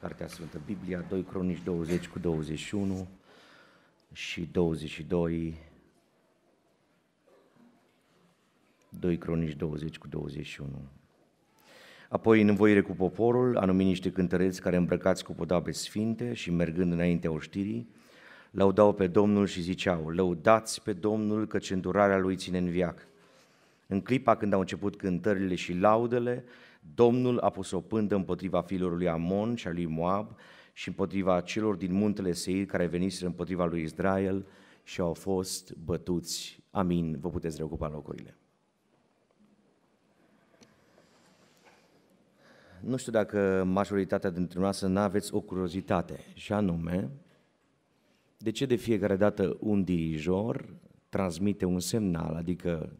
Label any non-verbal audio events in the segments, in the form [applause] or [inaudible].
Cartea Sfântă, Biblia, 2 Cronici 20 cu 21 și 22, 2 Cronici 20 cu 21. Apoi, în învoire cu poporul, anumit niște cântăreți care îmbrăcați cu podabe sfinte și mergând înaintea oștirii, laudau pe Domnul și ziceau, lăudați pe Domnul căci îndurarea lui ține în viac. În clipa când au început cântările și laudele, Domnul a pus o pândă împotriva fiilor lui Amon și a lui Moab și împotriva celor din muntele Seir care veniseră împotriva lui Israel și au fost bătuți. Amin. Vă puteți reocupa locurile. Nu știu dacă majoritatea dintre noastre nu aveți o curiozitate, și anume, de ce de fiecare dată un dirijor transmite un semnal, adică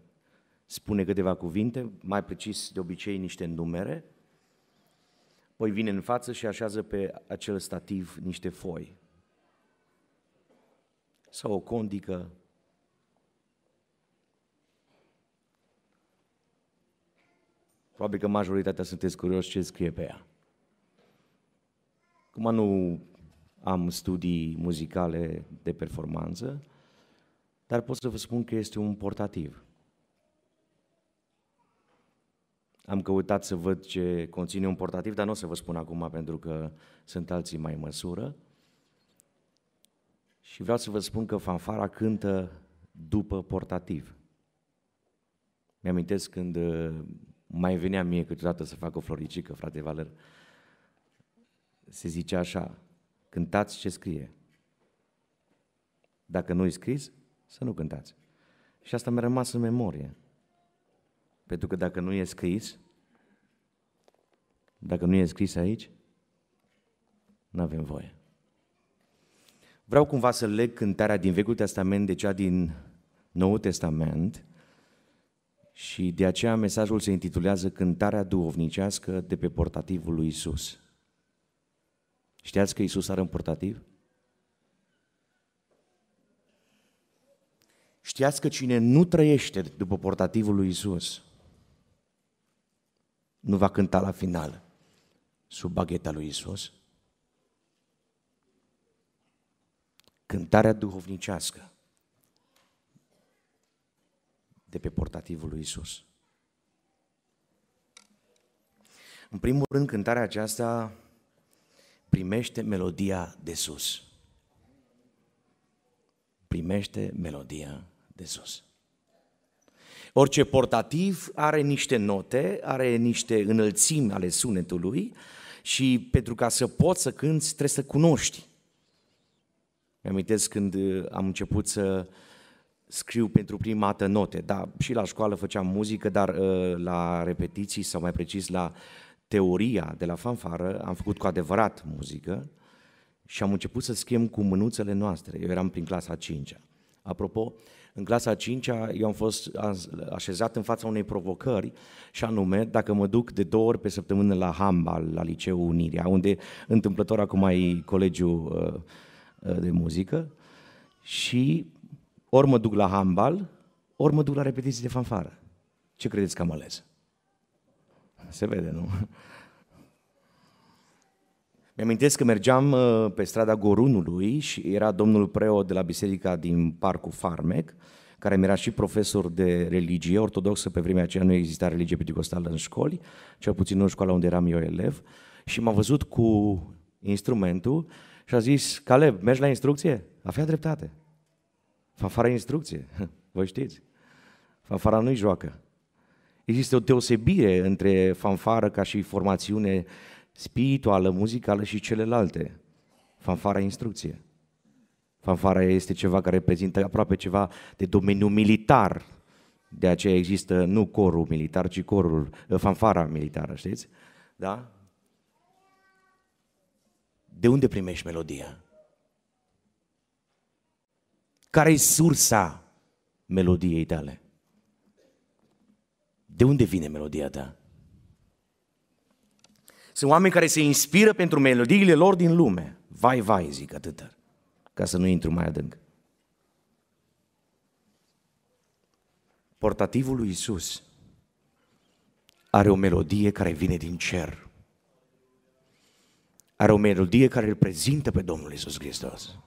spune câteva cuvinte, mai precis de obicei niște numere, poi vine în față și așează pe acel stativ niște foi sau o condică. Probabil că majoritatea sunteți curioși ce scrie pe ea. Cum nu am studii muzicale de performanță, dar pot să vă spun că este un portativ. Am căutat să văd ce conține un portativ, dar nu o să vă spun acum pentru că sunt alții mai în măsură. Și vreau să vă spun că fanfara cântă după portativ. Mi-amintesc când uh, mai venea mie câteodată să fac o floricică, frate Valer, se zice așa, cântați ce scrie. Dacă nu-i scris, să nu cântați. Și asta mi-a rămas în memorie. Pentru că dacă nu e scris, dacă nu e scris aici, nu avem voie. Vreau cumva să leg cântarea din Vechiul Testament de cea din Noul Testament și de aceea mesajul se intitulează Cântarea duhovnicească de pe portativul lui Isus. Știați că Isus are un portativ? Știați că cine nu trăiește după portativul lui Isus nu va cânta la final sub bagheta lui Isus? Cântarea duhovnicească de pe portativul lui Isus. În primul rând, cântarea aceasta primește melodia de sus. Primește melodia de sus. Orice portativ are niște note, are niște înălțimi ale sunetului și pentru ca să poți să cânți trebuie să cunoști. Mi-amintesc când uh, am început să scriu pentru prima dată note, da, și la școală făceam muzică, dar uh, la repetiții sau mai precis la teoria de la fanfară am făcut cu adevărat muzică și am început să scriem cu mânuțele noastre. Eu eram prin clasa 5 -a. Apropo, uh, în clasa 5 eu am fost așezat în fața unei provocări și anume dacă mă duc de două ori pe săptămână la Hambal la Liceul Unirea, unde întâmplător acum e colegiul uh, uh, de muzică și ori mă duc la Hambal, ori mă duc la repetiții de fanfară. Ce credeți că am ales? Se vede, nu? Mi-amintesc că mergeam uh, pe strada Gorunului și era domnul preot de la biserica din Parcul Farmec, care mi era și profesor de religie ortodoxă, pe vremea aceea nu exista religie pentecostală în școli, cel puțin nu în școala unde eram eu elev, și m-a văzut cu instrumentul și a zis, Caleb, mergi la instrucție? Avea dreptate. Fafara e instrucție, [laughs] vă știți. Fanfara nu-i joacă. Există o deosebire între fanfară ca și formațiune spirituală, muzicală și celelalte. Fanfara instrucție. Fanfara este ceva care reprezintă aproape ceva de domeniu militar. De aceea există nu corul militar, ci corul, eh, fanfara militară, știți? Da? De unde primești melodia? Care e sursa melodiei tale? De unde vine melodia ta? Sunt oameni care se inspiră pentru melodiile lor din lume. Vai, vai, zic atâta, ca să nu intru mai adânc. Portativul lui Isus are o melodie care vine din cer. Are o melodie care îl prezintă pe Domnul Isus Hristos.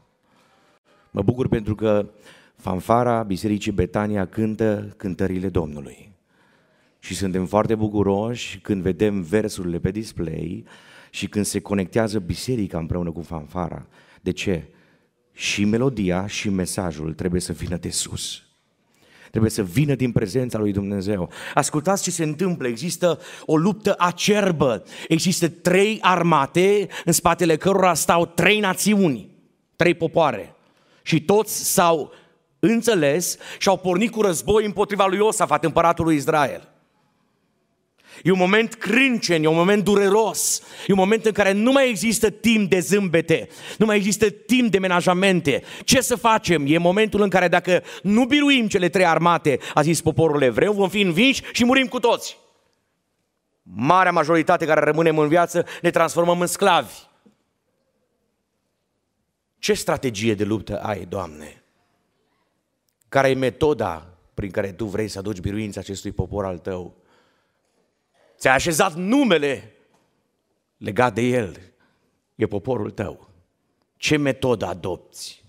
Mă bucur pentru că fanfara Bisericii Betania cântă cântările Domnului. Și suntem foarte bucuroși când vedem versurile pe display și când se conectează biserica împreună cu fanfara. De ce? Și melodia și mesajul trebuie să vină de sus. Trebuie să vină din prezența lui Dumnezeu. Ascultați ce se întâmplă. Există o luptă acerbă. Există trei armate în spatele cărora stau trei națiuni, trei popoare. Și toți s-au înțeles și au pornit cu război împotriva lui Iosafat, împăratul lui Israel. E un moment crâncen, e un moment dureros, e un moment în care nu mai există timp de zâmbete, nu mai există timp de menajamente. Ce să facem? E momentul în care dacă nu biruim cele trei armate, a zis poporul evreu, vom fi învinși și murim cu toți. Marea majoritate care rămânem în viață ne transformăm în sclavi. Ce strategie de luptă ai, Doamne? Care e metoda prin care tu vrei să aduci biruința acestui popor al tău? ți-a așezat numele legat de el, e poporul tău. Ce metodă adopți?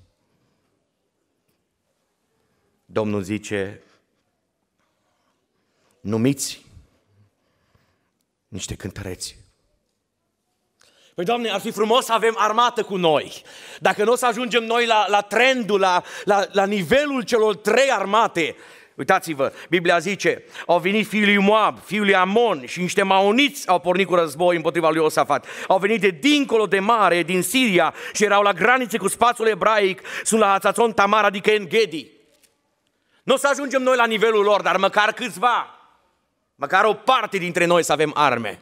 Domnul zice, numiți niște cântăreți. Păi, Doamne, ar fi frumos să avem armată cu noi. Dacă nu o să ajungem noi la, la trendul, la, la, la nivelul celor trei armate, Uitați-vă, Biblia zice, au venit fiul lui Moab, fiul lui Amon și niște maoniți au pornit cu război împotriva lui Osafat. Au venit de dincolo de mare, din Siria și erau la granițe cu spațiul ebraic, sunt la Hațațon Tamar, adică în Gedi. Nu o să ajungem noi la nivelul lor, dar măcar câțiva, măcar o parte dintre noi să avem arme.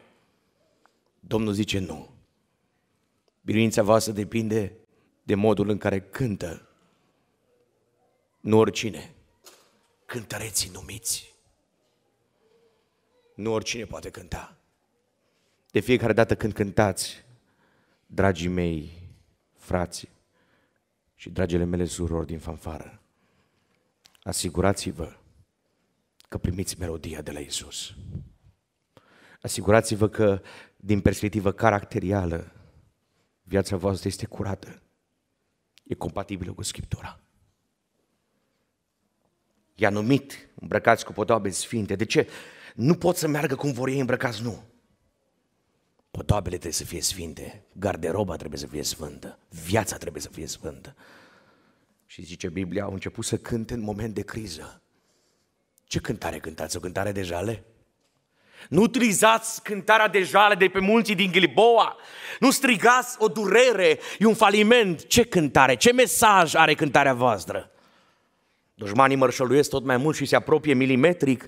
Domnul zice nu. Biruința voastră depinde de modul în care cântă. Nu oricine cântăreții numiți. Nu oricine poate cânta. De fiecare dată când cântați, dragii mei, frați și dragile mele surori din fanfară, asigurați-vă că primiți melodia de la Isus. Asigurați-vă că, din perspectivă caracterială, viața voastră este curată, e compatibilă cu Scriptura i-a numit îmbrăcați cu podoabe sfinte. De ce? Nu pot să meargă cum vor ei îmbrăcați, nu. Podoabele trebuie să fie sfinte, garderoba trebuie să fie sfântă, viața trebuie să fie sfântă. Și zice Biblia, au început să cânte în moment de criză. Ce cântare cântați? O cântare de jale? Nu utilizați cântarea de jale de pe mulții din Gliboa. Nu strigați o durere, e un faliment. Ce cântare, ce mesaj are cântarea voastră? Dușmanii mărșăluiesc tot mai mult și se apropie milimetric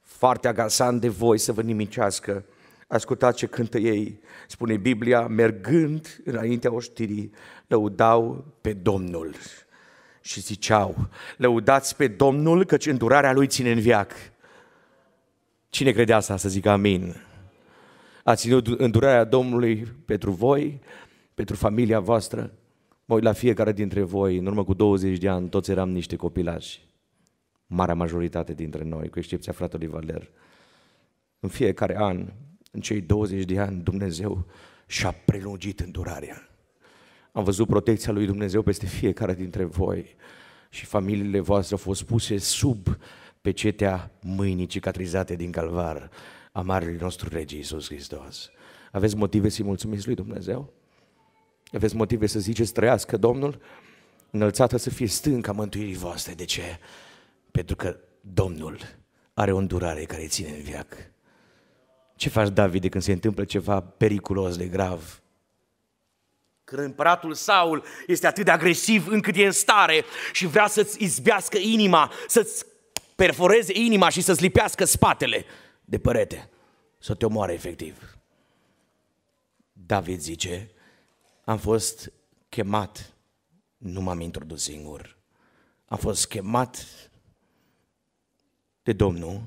foarte agasant de voi să vă nimicească. Ascultați ce cântă ei, spune Biblia, mergând înaintea oștirii, lăudau pe Domnul și ziceau, lăudați pe Domnul căci îndurarea Lui ține în viac. Cine credea asta să zică amin? A ținut îndurarea Domnului pentru voi, pentru familia voastră, Mă uit la fiecare dintre voi, în urmă cu 20 de ani, toți eram niște copilași. Marea majoritate dintre noi, cu excepția fratelui Valer. În fiecare an, în cei 20 de ani, Dumnezeu și-a prelungit îndurarea. Am văzut protecția lui Dumnezeu peste fiecare dintre voi și familiile voastre au fost puse sub pecetea mâinii cicatrizate din calvar a Marelui nostru Rege Iisus Hristos. Aveți motive să-i mulțumiți lui Dumnezeu? Aveți motive să ziceți, trăiască Domnul? Înălțată să fie stânca mântuirii voastre. De ce? Pentru că Domnul are o îndurare care îi ține în viac. Ce faci, David, când se întâmplă ceva periculos de grav? Când împăratul Saul este atât de agresiv încât e în stare și vrea să-ți izbească inima, să-ți perforeze inima și să-ți lipească spatele de părete, să te omoare efectiv. David zice, am fost chemat, nu m-am introdus singur. Am fost chemat de Domnul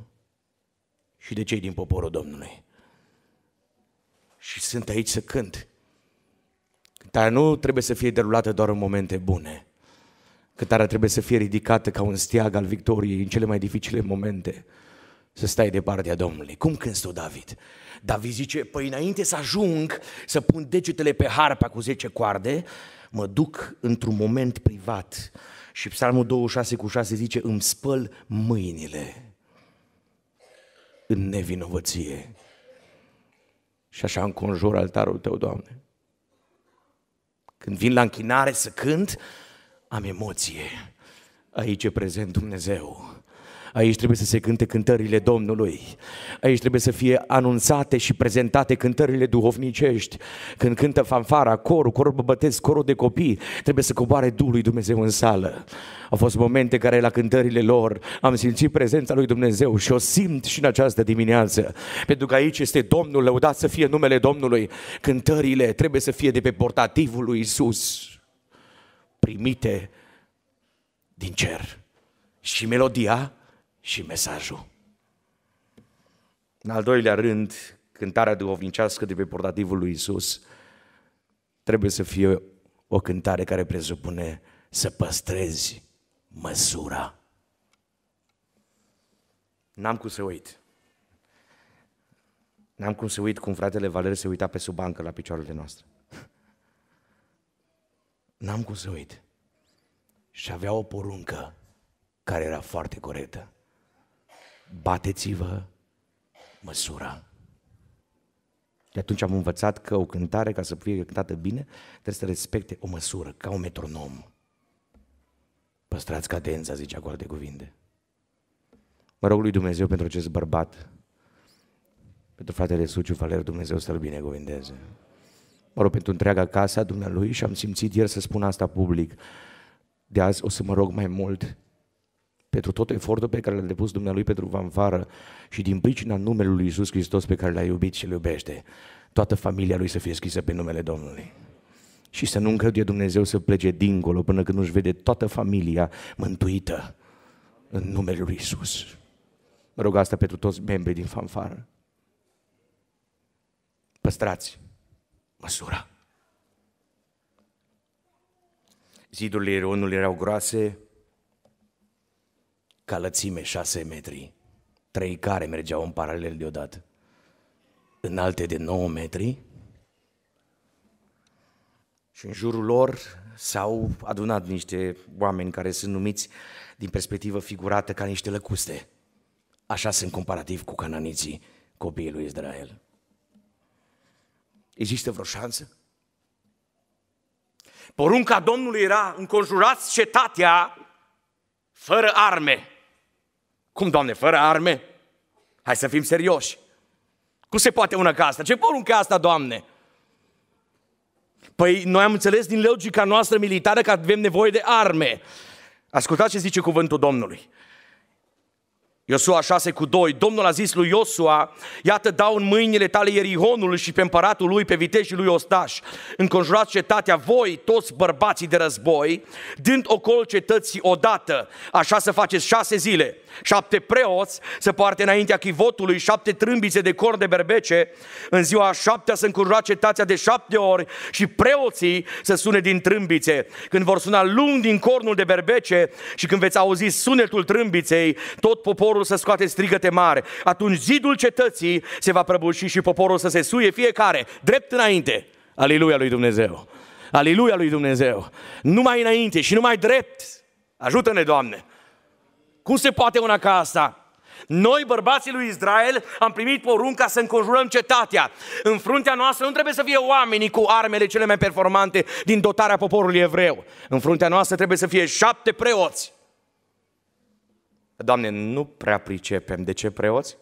și de cei din poporul Domnului. Și sunt aici să cânt. Cântarea nu trebuie să fie derulată doar în momente bune. Cântarea trebuie să fie ridicată ca un steag al victoriei în cele mai dificile momente să stai de partea Domnului. Cum cânți tu, David? David zice, păi înainte să ajung să pun degetele pe harpa cu 10 coarde, mă duc într-un moment privat. Și psalmul 26 cu 6 zice, îmi spăl mâinile în nevinovăție. Și așa înconjur altarul tău, Doamne. Când vin la închinare să cânt, am emoție. Aici e prezent Dumnezeu. Aici trebuie să se cânte cântările Domnului. Aici trebuie să fie anunțate și prezentate cântările duhovnicești. Când cântă fanfara, corul, corul băbătesc, corul de copii, trebuie să coboare Duhul lui Dumnezeu în sală. Au fost momente care la cântările lor am simțit prezența lui Dumnezeu și o simt și în această dimineață. Pentru că aici este Domnul, lăudat să fie numele Domnului. Cântările trebuie să fie de pe portativul lui Isus, primite din cer. Și melodia și mesajul. În al doilea rând, cântarea duhovnicească de pe portativul lui Isus trebuie să fie o cântare care presupune să păstrezi măsura. N-am cum să uit. N-am cum să uit cum fratele Valer se uita pe sub bancă la picioarele noastre. N-am cum să uit. Și avea o poruncă care era foarte corectă bateți-vă măsura. De atunci am învățat că o cântare, ca să fie cântată bine, trebuie să respecte o măsură, ca un metronom. Păstrați cadența, zicea cu alte cuvinte. Mă rog lui Dumnezeu pentru acest bărbat, pentru fratele Suciu Valer, Dumnezeu să-l binecuvinteze. Mă rog, pentru întreaga casa dumnealui și am simțit ieri să spun asta public. De azi o să mă rog mai mult pentru tot efortul pe care l-a depus Dumnealui pentru vanfară și din pricina numelui lui Iisus Hristos pe care l-a iubit și îl iubește, toată familia lui să fie scrisă pe numele Domnului. Și să nu încăduie Dumnezeu să plece dincolo până când nu-și vede toată familia mântuită în numele lui Iisus. Mă rog asta pentru toți membrii din fanfară. Păstrați măsura. Zidurile Ionului erau groase, ca lățime 6 metri. Trei care mergeau în paralel deodată. Înalte de 9 metri. Și în jurul lor s-au adunat niște oameni care sunt numiți din perspectivă figurată ca niște lăcuste. Așa sunt comparativ cu cananiții copiii lui Israel. Există vreo șansă? Porunca Domnului era înconjurați cetatea fără arme. Cum, Doamne, fără arme? Hai să fim serioși. Cum se poate una ca asta? Ce poruncă asta, Doamne? Păi noi am înțeles din logica noastră militară că avem nevoie de arme. Ascultați ce zice cuvântul Domnului. Iosua 6 cu 2, Domnul a zis lui Iosua, iată dau în mâinile tale Ierihonul și pe împăratul lui, pe viteșii lui Ostaș. Înconjurați cetatea voi, toți bărbații de război, dând ocol cetății odată. Așa să faceți șase zile. Șapte preoți să poarte înaintea chivotului, șapte trâmbițe de corn de berbece. În ziua șaptea să înconjurați cetatea de șapte ori și preoții să sune din trâmbițe. Când vor suna lung din cornul de berbece și când veți auzi sunetul trâmbiței, tot poporul poporul să scoate strigăte mare. Atunci zidul cetății se va prăbuși și poporul să se suie fiecare drept înainte. Aleluia lui Dumnezeu! Aleluia lui Dumnezeu! Numai înainte și numai drept! Ajută-ne, Doamne! Cum se poate una ca asta? Noi, bărbații lui Israel, am primit porunca să înconjurăm cetatea. În fruntea noastră nu trebuie să fie oamenii cu armele cele mai performante din dotarea poporului evreu. În fruntea noastră trebuie să fie șapte preoți Doamne, nu prea pricepem. De ce preoți?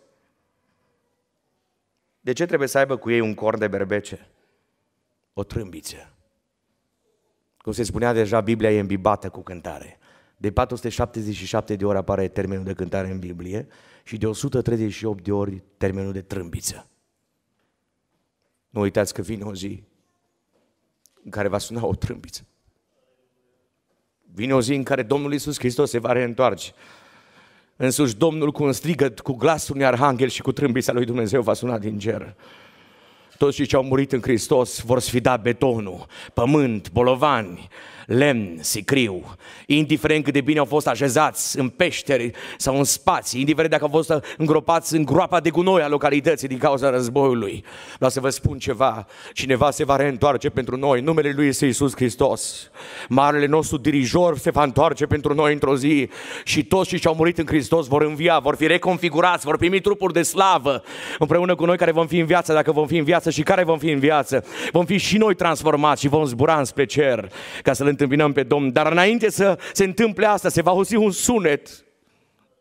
De ce trebuie să aibă cu ei un corn de berbece? O trâmbiță. Cum se spunea deja, Biblia e îmbibată cu cântare. De 477 de ori apare termenul de cântare în Biblie și de 138 de ori termenul de trâmbiță. Nu uitați că vine o zi în care va suna o trâmbiță. Vine o zi în care Domnul Iisus Hristos se va reîntoarce Însuși Domnul cu un strigăt, cu glasul unui arhanghel și cu trâmbița lui Dumnezeu va suna din cer. Toți cei ce au murit în Hristos vor sfida betonul, pământ, bolovani, lemn, sicriu, indiferent cât de bine au fost așezați în peșteri sau în spații, indiferent dacă au fost îngropați în groapa de gunoi a localității din cauza războiului. Vreau să vă spun ceva, cineva se va reîntoarce pentru noi, numele Lui este Isus Hristos. Marele nostru dirijor se va întoarce pentru noi într-o zi și toți cei ce au murit în Hristos vor învia, vor fi reconfigurați, vor primi trupuri de slavă împreună cu noi care vom fi în viață, dacă vom fi în viață și care vom fi în viață. Vom fi și noi transformați și vom zbura înspre cer ca să-L întâmpinăm pe Domn. Dar înainte să se întâmple asta, se va auzi un sunet,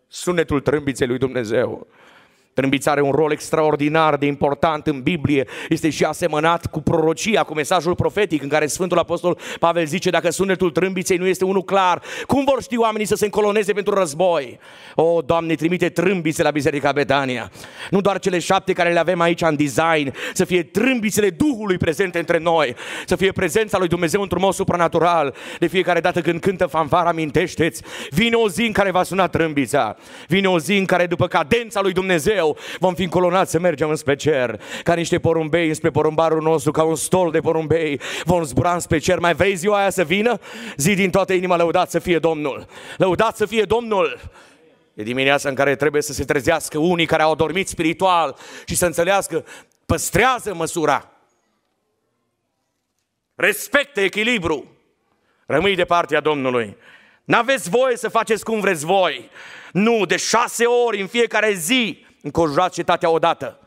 sunetul trâmbiței lui Dumnezeu. Trâmbița are un rol extraordinar de important în Biblie. Este și asemănat cu prorocia, cu mesajul profetic în care Sfântul Apostol Pavel zice dacă sunetul trâmbiței nu este unul clar, cum vor ști oamenii să se încoloneze pentru război? O, Doamne, trimite trâmbițe la Biserica Betania. Nu doar cele șapte care le avem aici în design, să fie trâmbițele Duhului prezente între noi, să fie prezența lui Dumnezeu într-un mod supranatural. De fiecare dată când cântă fanfara, amintește-ți, vine o zi în care va suna trâmbița, vine o zi în care după cadența lui Dumnezeu Dumnezeu, vom fi încolonați să mergem înspre cer, ca niște porumbei înspre porumbarul nostru, ca un stol de porumbei, vom zbura înspre cer. Mai vrei ziua aia să vină? Zi din toată inima, lăudat să fie Domnul! Lăudat să fie Domnul! E dimineața în care trebuie să se trezească unii care au dormit spiritual și să înțelească, păstrează măsura. Respecte echilibru. Rămâi de partea Domnului. N-aveți voie să faceți cum vreți voi. Nu, de șase ori în fiecare zi înconjurat cetatea odată.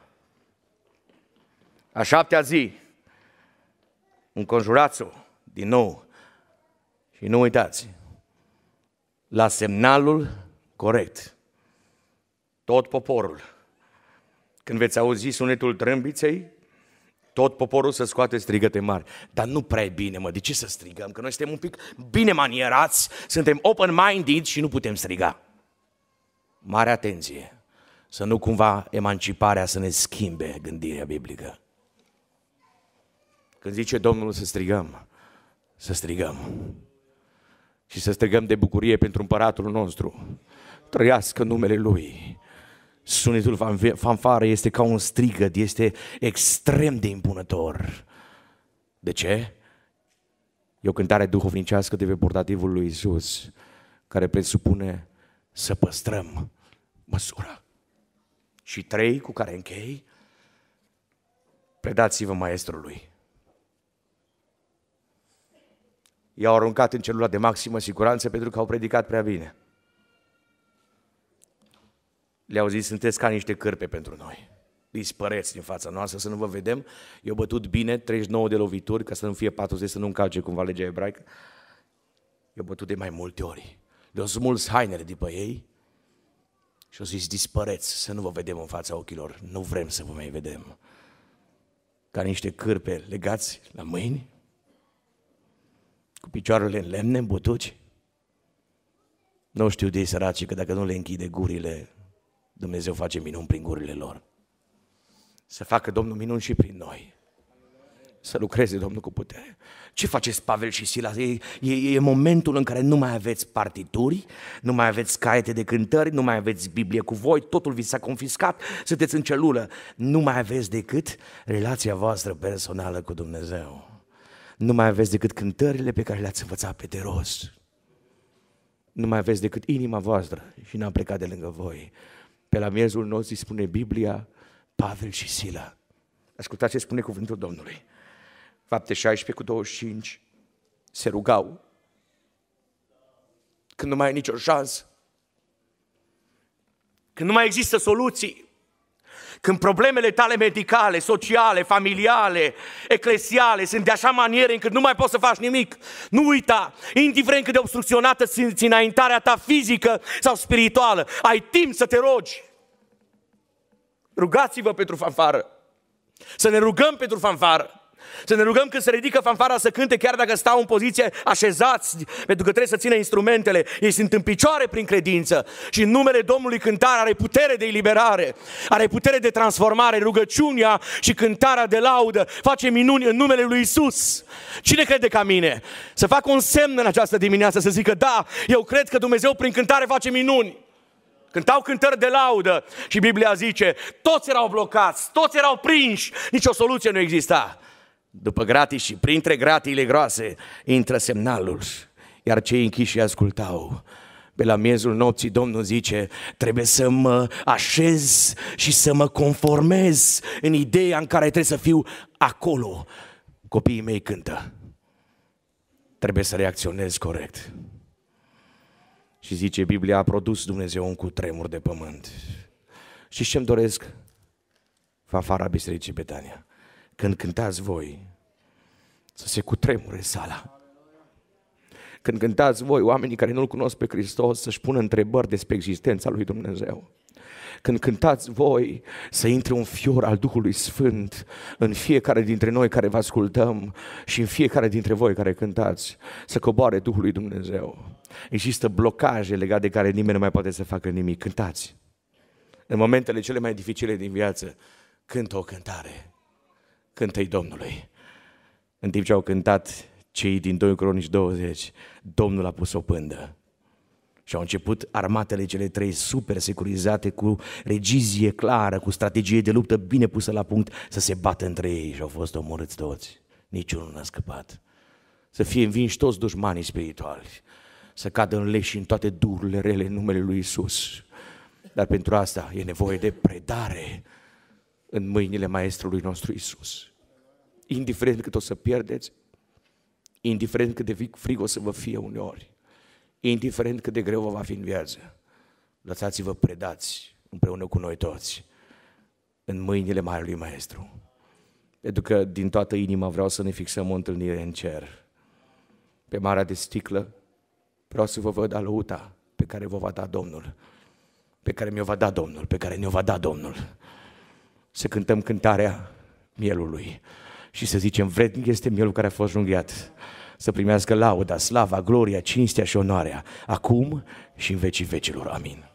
A șaptea zi, înconjurați-o din nou și nu uitați, la semnalul corect, tot poporul, când veți auzi sunetul trâmbiței, tot poporul să scoate strigăte mari. Dar nu prea e bine, mă, de ce să strigăm? Că noi suntem un pic bine manierați, suntem open-minded și nu putem striga. Mare atenție! Să nu cumva emanciparea să ne schimbe gândirea biblică. Când zice Domnul să strigăm, să strigăm. Și să strigăm de bucurie pentru împăratul nostru. Trăiască numele Lui. Sunetul fanfare este ca un strigăt, este extrem de impunător. De ce? E o cântare duhovnicească de pe portativul lui Isus, care presupune să păstrăm măsura și trei cu care închei, predați-vă maestrului. I-au aruncat în celula de maximă siguranță pentru că au predicat prea bine. Le-au zis, sunteți ca niște cârpe pentru noi. Dispăreți din fața noastră să nu vă vedem. Eu bătut bine 39 de lovituri ca să nu fie 40, să nu încalce cumva legea ebraică. Eu bătut de mai multe ori. Le-au smuls hainele după ei și o zis, dispăreți, să nu vă vedem în fața ochilor, nu vrem să vă mai vedem. Ca niște cârpe legați la mâini, cu picioarele în lemne, în butuci. Nu știu de ei săraci că dacă nu le închide gurile, Dumnezeu face minuni prin gurile lor. Să facă Domnul minuni și prin noi. Să lucreze Domnul cu putere. Ce faceți Pavel și Sila? E, e, e momentul în care nu mai aveți partituri, nu mai aveți caiete de cântări, nu mai aveți Biblie cu voi, totul vi s-a confiscat, sunteți în celulă. Nu mai aveți decât relația voastră personală cu Dumnezeu. Nu mai aveți decât cântările pe care le-ați învățat pe de rost. Nu mai aveți decât inima voastră și n-am plecat de lângă voi. Pe la miezul nostru spune Biblia, Pavel și Sila. Ascultați ce spune cuvântul Domnului. Fapte 16 cu 25 se rugau. Când nu mai ai nicio șansă. Când nu mai există soluții. Când problemele tale medicale, sociale, familiale, eclesiale sunt de așa manieră încât nu mai poți să faci nimic, nu uita, indiferent cât de obstrucționată sunt înaintarea ta fizică sau spirituală, ai timp să te rogi. Rugați-vă pentru fanfară. Să ne rugăm pentru fanfară. Să ne rugăm când se ridică fanfara să cânte chiar dacă stau în poziție așezați, pentru că trebuie să țină instrumentele. Ei sunt în picioare prin credință și în numele Domnului cântarea are putere de eliberare, are putere de transformare, rugăciunea și cântarea de laudă face minuni în numele lui Isus. Cine crede ca mine? Să fac un semn în această dimineață, să zică da, eu cred că Dumnezeu prin cântare face minuni. Cântau cântări de laudă și Biblia zice, toți erau blocați, toți erau prinși, nicio soluție nu exista. După gratii și printre gratiile groase intră semnalul. Iar cei închiși ascultau. Pe la miezul nopții Domnul zice, trebuie să mă așez și să mă conformez în ideea în care trebuie să fiu acolo. Copiii mei cântă. Trebuie să reacționez corect. Și zice, Biblia a produs Dumnezeu un cutremur de pământ. Și ce-mi doresc? Fafara Bisericii Betania când cântați voi, să se cutremure sala. Când cântați voi, oamenii care nu-L cunosc pe Hristos, să-și pună întrebări despre existența lui Dumnezeu. Când cântați voi, să intre un fior al Duhului Sfânt în fiecare dintre noi care vă ascultăm și în fiecare dintre voi care cântați, să coboare Duhul lui Dumnezeu. Există blocaje legate de care nimeni nu mai poate să facă nimic. Cântați! În momentele cele mai dificile din viață, cântă o cântare cântă-i Domnului. În timp ce au cântat cei din 2 Cronici 20, Domnul a pus o pândă. Și au început armatele cele trei super securizate cu regizie clară, cu strategie de luptă bine pusă la punct să se bată între ei și au fost omorâți toți. Niciunul n-a scăpat. Să fie învinși toți dușmanii spirituali, să cadă în leși în toate dururile rele în numele lui Isus. Dar pentru asta e nevoie de predare, în mâinile Maestrului nostru Isus. Indiferent cât o să pierdeți, indiferent cât de frig o să vă fie uneori, indiferent cât de greu vă va fi în viață, lăsați-vă predați împreună cu noi toți în mâinile Marelui Maestru. Pentru că din toată inima vreau să ne fixăm o întâlnire în cer. Pe marea de sticlă vreau să vă văd alăuta pe care vă va da Domnul, pe care mi-o va da Domnul, pe care ne-o va da Domnul să cântăm cântarea mielului și să zicem, vrednic este mielul care a fost junghiat să primească lauda, slava, gloria, cinstea și onoarea, acum și în vecii vecilor. Amin.